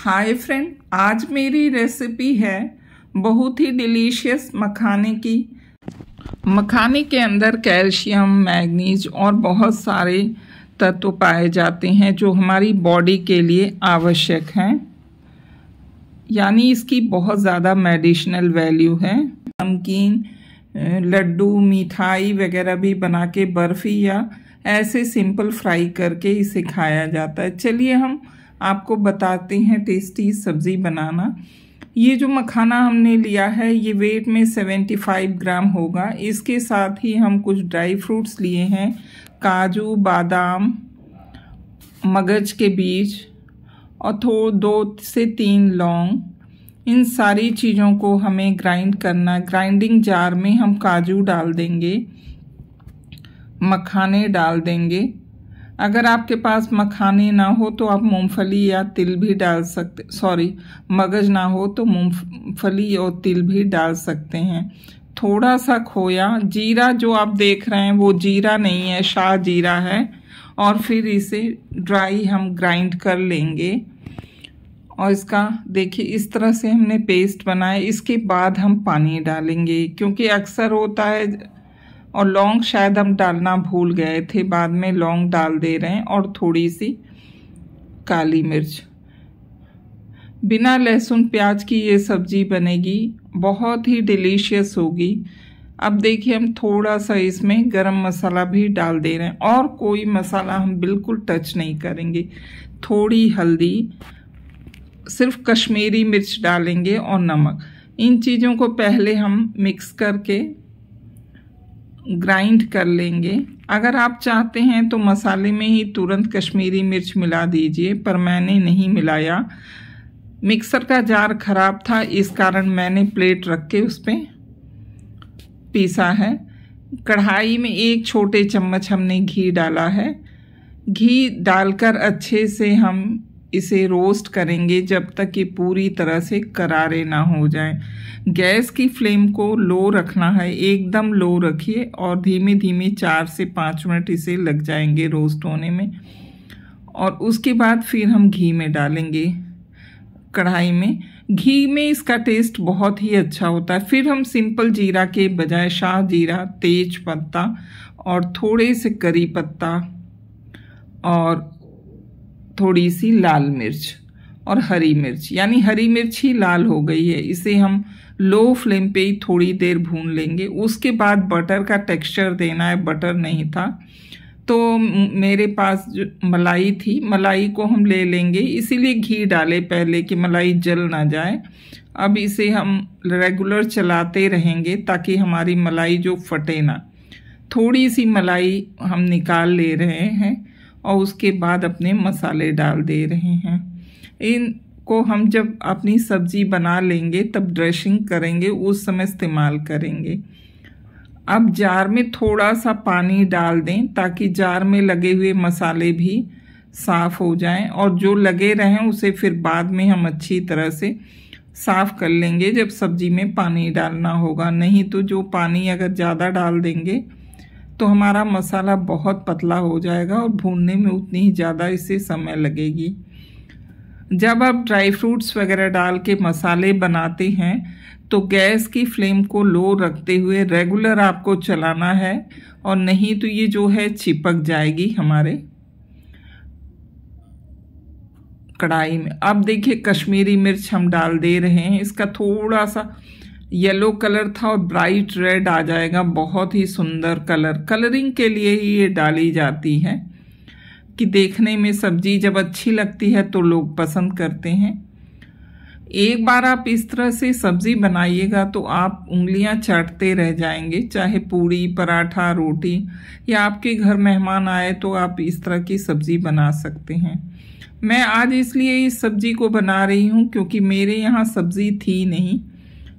Hi friend आज मेरी recipe है बहुत ही डिलीशियस मखाने की मखाने के अंदर कैल्शियम मैग्नीज और बहुत सारे तत्व पाए जाते हैं जो हमारी बॉडी के लिए आवश्यक हैं यानी इसकी बहुत ज़्यादा मेडिसिनल वैल्यू है नमकीन लड्डू मिठाई वगैरह भी बना के बर्फ़ी या ऐसे सिंपल फ्राई करके इसे खाया जाता है चलिए हम आपको बताते हैं टेस्टी सब्ज़ी बनाना ये जो मखाना हमने लिया है ये वेट में 75 ग्राम होगा इसके साथ ही हम कुछ ड्राई फ्रूट्स लिए हैं काजू बादाम मगज के बीज और थो दो से तीन लौंग इन सारी चीज़ों को हमें ग्राइंड करना ग्राइंडिंग जार में हम काजू डाल देंगे मखाने डाल देंगे अगर आपके पास मखाने ना हो तो आप मूंगफली या तिल भी डाल सकते सॉरी मगज ना हो तो मूंगफली और तिल भी डाल सकते हैं थोड़ा सा खोया जीरा जो आप देख रहे हैं वो जीरा नहीं है शाह जीरा है और फिर इसे ड्राई हम ग्राइंड कर लेंगे और इसका देखिए इस तरह से हमने पेस्ट बनाया इसके बाद हम पानी डालेंगे क्योंकि अक्सर होता है और लौंग शायद हम डालना भूल गए थे बाद में लौंग डाल दे रहे हैं और थोड़ी सी काली मिर्च बिना लहसुन प्याज की ये सब्ज़ी बनेगी बहुत ही डिलीशियस होगी अब देखिए हम थोड़ा सा इसमें गरम मसाला भी डाल दे रहे हैं और कोई मसाला हम बिल्कुल टच नहीं करेंगे थोड़ी हल्दी सिर्फ कश्मीरी मिर्च डालेंगे और नमक इन चीज़ों को पहले हम मिक्स करके ग्राइंड कर लेंगे अगर आप चाहते हैं तो मसाले में ही तुरंत कश्मीरी मिर्च मिला दीजिए पर मैंने नहीं मिलाया मिक्सर का जार ख़राब था इस कारण मैंने प्लेट रख के उस पर पीसा है कढ़ाई में एक छोटे चम्मच हमने घी डाला है घी डालकर अच्छे से हम इसे रोस्ट करेंगे जब तक ये पूरी तरह से करारे ना हो जाएं। गैस की फ्लेम को लो रखना है एकदम लो रखिए और धीमे धीमे चार से पाँच मिनट इसे लग जाएंगे रोस्ट होने में और उसके बाद फिर हम घी में डालेंगे कढ़ाई में घी में इसका टेस्ट बहुत ही अच्छा होता है फिर हम सिंपल जीरा के बजाय शाह जीरा तेज पत्ता और थोड़े से करी पत्ता और थोड़ी सी लाल मिर्च और हरी मिर्च यानी हरी मिर्च ही लाल हो गई है इसे हम लो फ्लेम पे ही थोड़ी देर भून लेंगे उसके बाद बटर का टेक्सचर देना है बटर नहीं था तो मेरे पास जो मलाई थी मलाई को हम ले लेंगे इसीलिए घी डाले पहले कि मलाई जल ना जाए अब इसे हम रेगुलर चलाते रहेंगे ताकि हमारी मलाई जो फटे ना थोड़ी सी मलाई हम निकाल ले रहे हैं और उसके बाद अपने मसाले डाल दे रहे हैं इन को हम जब अपनी सब्जी बना लेंगे तब ड्रेसिंग करेंगे उस समय इस्तेमाल करेंगे अब जार में थोड़ा सा पानी डाल दें ताकि जार में लगे हुए मसाले भी साफ़ हो जाएं और जो लगे रहें उसे फिर बाद में हम अच्छी तरह से साफ़ कर लेंगे जब सब्जी में पानी डालना होगा नहीं तो जो पानी अगर ज़्यादा डाल देंगे तो हमारा मसाला बहुत पतला हो जाएगा और भूनने में उतनी ही ज़्यादा इसे समय लगेगी जब आप ड्राई फ्रूट्स वगैरह डाल के मसाले बनाते हैं तो गैस की फ्लेम को लो रखते हुए रेगुलर आपको चलाना है और नहीं तो ये जो है चिपक जाएगी हमारे कढ़ाई में अब देखिए कश्मीरी मिर्च हम डाल दे रहे हैं इसका थोड़ा सा येलो कलर था और ब्राइट रेड आ जाएगा बहुत ही सुंदर कलर कलरिंग के लिए ही ये डाली जाती है कि देखने में सब्जी जब अच्छी लगती है तो लोग पसंद करते हैं एक बार आप इस तरह से सब्जी बनाइएगा तो आप उंगलियां चाटते रह जाएंगे चाहे पूड़ी पराठा रोटी या आपके घर मेहमान आए तो आप इस तरह की सब्जी बना सकते हैं मैं आज इसलिए इस सब्जी को बना रही हूँ क्योंकि मेरे यहाँ सब्जी थी नहीं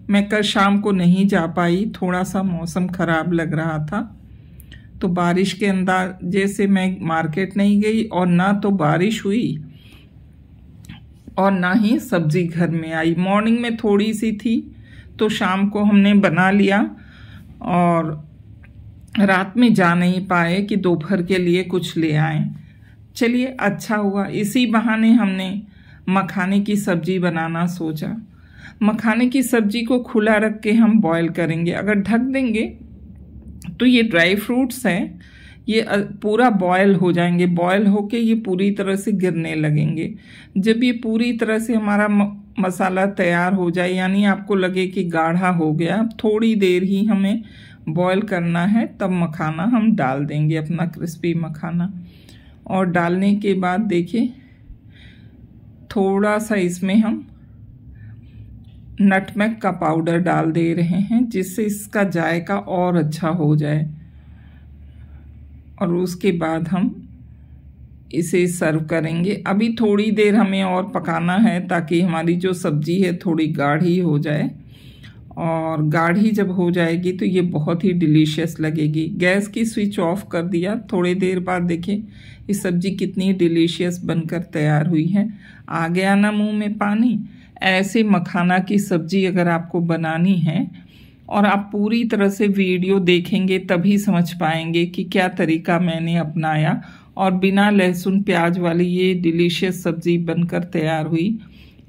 मैं कल शाम को नहीं जा पाई थोड़ा सा मौसम ख़राब लग रहा था तो बारिश के अंदाजे से मैं मार्केट नहीं गई और ना तो बारिश हुई और ना ही सब्ज़ी घर में आई मॉर्निंग में थोड़ी सी थी तो शाम को हमने बना लिया और रात में जा नहीं पाए कि दोपहर के लिए कुछ ले आए चलिए अच्छा हुआ इसी बहाने हमने मखाने की सब्ज़ी बनाना सोचा मखाने की सब्जी को खुला रख के हम बॉयल करेंगे अगर ढक देंगे तो ये ड्राई फ्रूट्स हैं ये पूरा बॉयल हो जाएंगे बॉयल होके ये पूरी तरह से गिरने लगेंगे जब ये पूरी तरह से हमारा मसाला तैयार हो जाए यानी आपको लगे कि गाढ़ा हो गया अब थोड़ी देर ही हमें बॉयल करना है तब मखाना हम डाल देंगे अपना क्रिस्पी मखाना और डालने के बाद देखिए थोड़ा सा इसमें हम नटमैग का पाउडर डाल दे रहे हैं जिससे इसका जायका और अच्छा हो जाए और उसके बाद हम इसे सर्व करेंगे अभी थोड़ी देर हमें और पकाना है ताकि हमारी जो सब्ज़ी है थोड़ी गाढ़ी हो जाए और गाढ़ी जब हो जाएगी तो ये बहुत ही डिलीशियस लगेगी गैस की स्विच ऑफ कर दिया थोड़ी देर बाद देखें ये सब्ज़ी कितनी डिलीशियस बनकर तैयार हुई है आ गया ना मुंह में पानी ऐसे मखाना की सब्जी अगर आपको बनानी है और आप पूरी तरह से वीडियो देखेंगे तभी समझ पाएंगे कि क्या तरीका मैंने अपनाया और बिना लहसुन प्याज वाली ये डिलीशियस सब्ज़ी बनकर तैयार हुई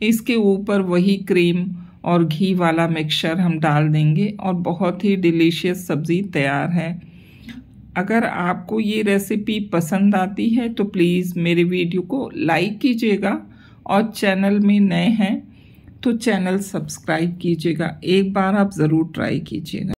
इसके ऊपर वही क्रीम और घी वाला मिक्सचर हम डाल देंगे और बहुत ही डिलीशियस सब्ज़ी तैयार है अगर आपको ये रेसिपी पसंद आती है तो प्लीज़ मेरे वीडियो को लाइक कीजिएगा और चैनल में नए हैं तो चैनल सब्सक्राइब कीजिएगा एक बार आप ज़रूर ट्राई कीजिएगा